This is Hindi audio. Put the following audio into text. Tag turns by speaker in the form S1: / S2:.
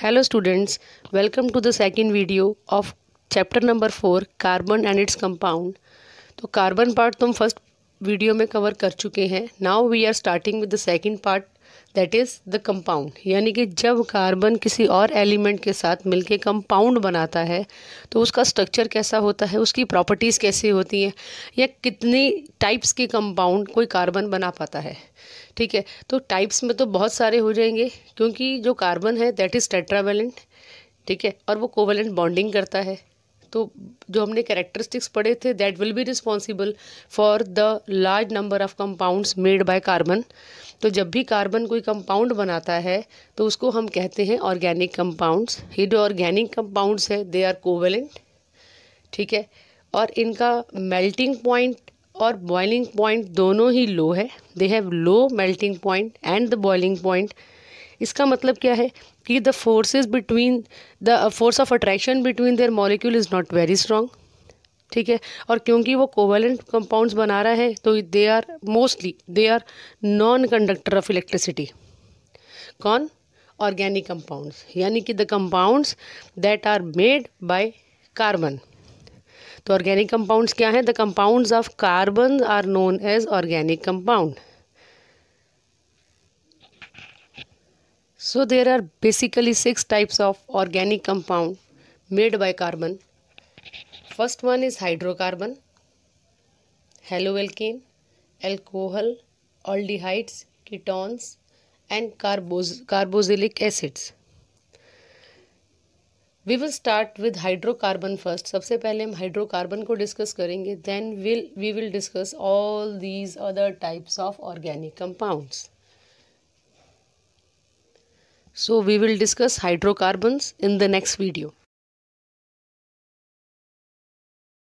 S1: Hello students welcome to the second video of chapter number four carbon and its compound तो कार्बन पार्ट तुम फर्स्ट वीडियो में कवर कर चुके हैं now we are starting with the second part that is the compound यानी कि जब कार्बन किसी और एलिमेंट के साथ मिलके कंपाउंड बनाता है तो उसका स्ट्रक्चर कैसा होता है उसकी प्रॉपर्टीज़ कैसी होती हैं या कितनी टाइप्स के कंपाउंड कोई कार्बन बना पाता है ठीक है तो टाइप्स में तो बहुत सारे हो जाएंगे क्योंकि जो कार्बन है दैट इज़ टेट्रावेलेंट ठीक है और वो कोवेलेंट बॉन्डिंग करता है तो जो हमने कैरेक्टरिस्टिक्स पढ़े थे that will be responsible for the large number of compounds made by carbon तो जब भी कार्बन कोई कंपाउंड बनाता है तो उसको हम कहते हैं ऑर्गेनिक कंपाउंड्स ये जो ऑर्गेनिक कंपाउंड्स है दे आर कोवेलेंट ठीक है और इनका मेल्टिंग पॉइंट और बॉइलिंग पॉइंट दोनों ही लो है they have low melting point and the boiling point इसका मतलब क्या है कि the forces between the force of attraction between their molecule is not very strong ठीक है और क्योंकि वो कोवेलेंट कंपाउंड्स बना रहा है तो they are mostly they are non conductor of electricity कौन ऑर्गेनिक कंपाउंड्स यानी कि the compounds that are made by carbon तो ऑर्गेनिक कंपाउंड्स क्या हैं the compounds of carbon are known as organic compound so there are basically six types of organic compound made by carbon first one is hydrocarbon haloalkane alcohol aldehydes ketones and carbo carboxylic acids we will start with hydrocarbon first सबसे पहले हम हाइड्रोकार्बन को डिस्कस करेंगे then will we will discuss all these other types of organic compounds So we will discuss hydrocarbons in the next video.